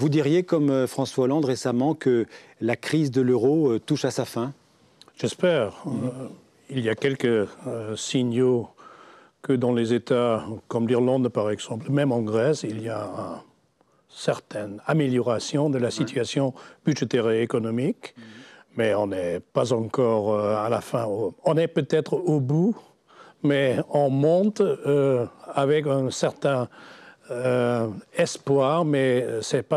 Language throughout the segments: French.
Vous diriez, comme euh, François Hollande récemment, que la crise de l'euro euh, touche à sa fin J'espère. Euh, il y a quelques signaux que dans les États comme l'Irlande, par exemple, même en Grèce, il y a une certaine amélioration de la situation budgétaire et économique. Mm-hmm. Mais on n'est pas encore à la fin. On est peut-être au bout, mais on monte avec un certain euh, espoir, mais euh, ce n'est pas,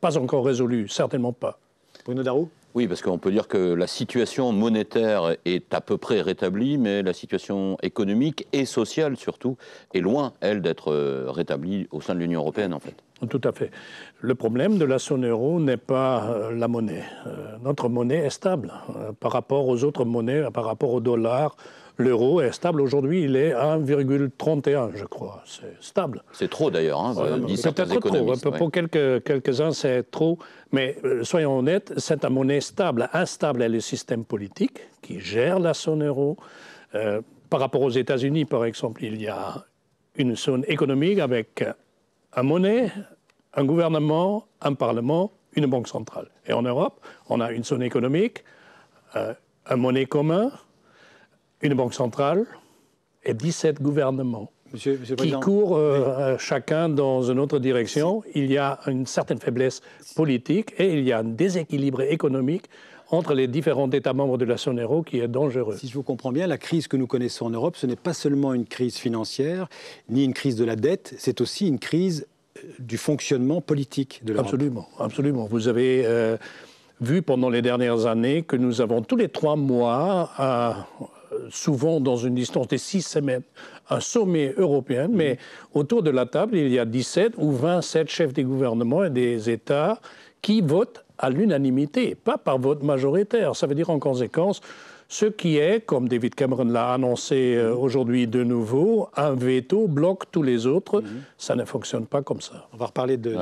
pas encore résolu, certainement pas. Bruno Darou oui, parce qu'on peut dire que la situation monétaire est à peu près rétablie, mais la situation économique et sociale surtout est loin, elle, d'être euh, rétablie au sein de l'Union européenne, en fait. Tout à fait. Le problème de la zone euro n'est pas la monnaie. notre monnaie est stable par rapport aux autres monnaies, par rapport au dollar, L'euro est stable aujourd'hui, il est 1,31, je crois. C'est stable. C'est trop d'ailleurs, hein, C'est Peut-être trop. Pour quelques, quelques-uns, c'est trop. Mais euh, soyons honnêtes, c'est une monnaie stable, instable est le système politique qui gère la zone euro. Euh, par rapport aux États-Unis, par exemple, il y a une zone économique avec un monnaie, un gouvernement, un parlement, une banque centrale. Et en Europe, on a une zone économique, euh, un monnaie commun, une banque centrale et 17 gouvernements. qui courent euh, euh, chacun dans une autre direction. Il y a une certaine faiblesse politique et il y a un déséquilibre économique entre les différents États membres de la zone euro qui est dangereux. Si je vous comprends bien, la crise que nous connaissons en Europe, ce n'est pas seulement une crise financière, ni une crise de la dette, c'est aussi une crise euh, du fonctionnement politique de l'Europe. Absolument, absolument. Vous avez vu pendant les dernières années que nous avons tous les trois mois... à souvent dans une distance de six semaines, un sommet européen, mhm. mais autour de la table, il y a 17 ou 27 chefs des gouvernements et des États qui votent à l'unanimité, pas par vote majoritaire. Ça veut dire en conséquence ce qui est, comme David Cameron l'a annoncé euh, mhm. aujourd'hui de nouveau, un veto bloque tous les autres. Mhm. Ça ne fonctionne pas comme ça. On va reparler de...